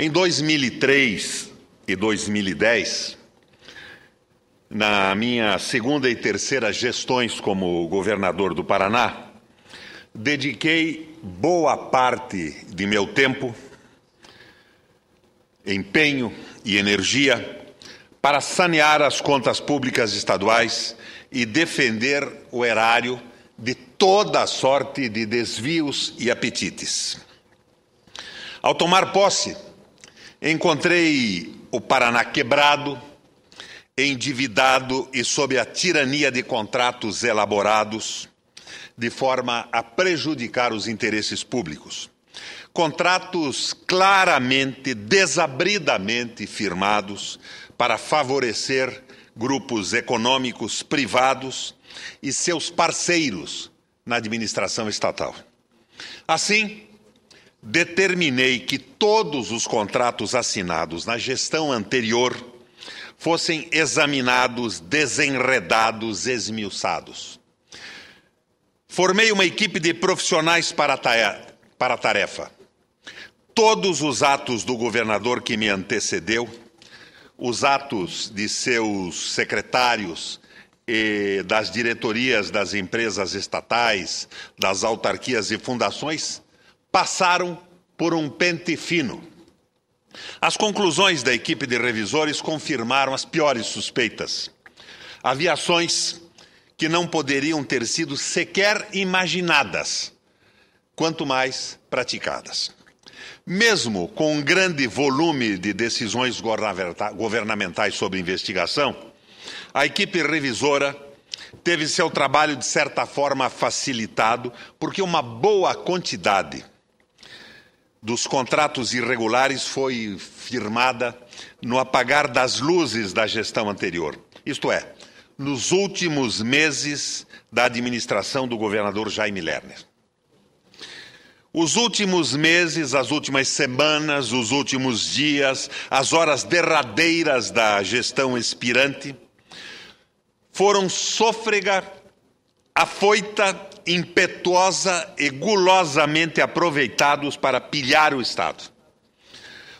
Em 2003 e 2010, na minha segunda e terceira gestões como governador do Paraná, dediquei boa parte de meu tempo, empenho e energia para sanear as contas públicas estaduais e defender o erário de toda sorte de desvios e apetites. Ao tomar posse, Encontrei o Paraná quebrado, endividado e sob a tirania de contratos elaborados de forma a prejudicar os interesses públicos. Contratos claramente, desabridamente firmados para favorecer grupos econômicos privados e seus parceiros na administração estatal. Assim, determinei que todos os contratos assinados na gestão anterior fossem examinados, desenredados, esmiuçados. Formei uma equipe de profissionais para a tarefa. Todos os atos do governador que me antecedeu, os atos de seus secretários, e das diretorias das empresas estatais, das autarquias e fundações, passaram por um pente fino. As conclusões da equipe de revisores confirmaram as piores suspeitas. Aviações que não poderiam ter sido sequer imaginadas, quanto mais praticadas. Mesmo com um grande volume de decisões governamentais sobre investigação, a equipe revisora teve seu trabalho, de certa forma, facilitado, porque uma boa quantidade dos contratos irregulares foi firmada no apagar das luzes da gestão anterior, isto é, nos últimos meses da administração do governador Jaime Lerner. Os últimos meses, as últimas semanas, os últimos dias, as horas derradeiras da gestão expirante foram sôfrega afoita, impetuosa e gulosamente aproveitados para pilhar o Estado.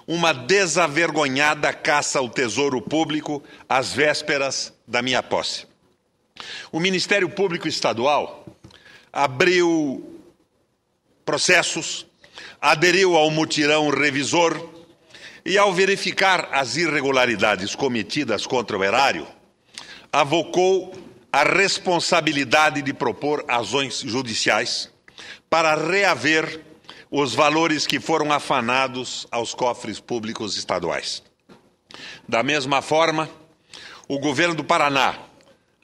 Uma desavergonhada caça ao tesouro público às vésperas da minha posse. O Ministério Público Estadual abriu processos, aderiu ao mutirão revisor e, ao verificar as irregularidades cometidas contra o erário, avocou a responsabilidade de propor ações judiciais para reaver os valores que foram afanados aos cofres públicos estaduais. Da mesma forma, o governo do Paraná,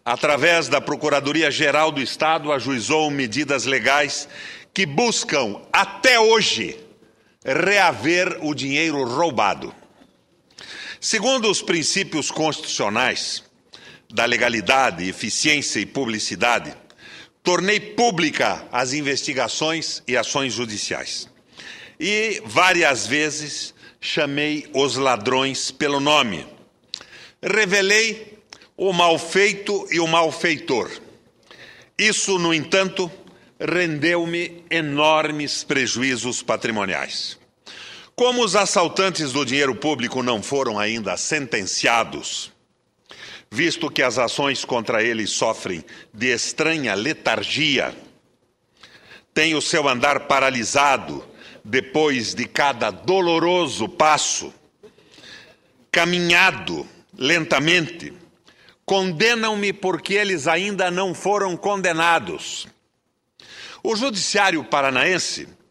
através da Procuradoria-Geral do Estado, ajuizou medidas legais que buscam, até hoje, reaver o dinheiro roubado. Segundo os princípios constitucionais, da legalidade, eficiência e publicidade, tornei pública as investigações e ações judiciais. E várias vezes chamei os ladrões pelo nome. Revelei o malfeito e o malfeitor. Isso, no entanto, rendeu-me enormes prejuízos patrimoniais. Como os assaltantes do dinheiro público não foram ainda sentenciados, visto que as ações contra ele sofrem de estranha letargia, tem o seu andar paralisado depois de cada doloroso passo, caminhado lentamente, condenam-me porque eles ainda não foram condenados. O judiciário paranaense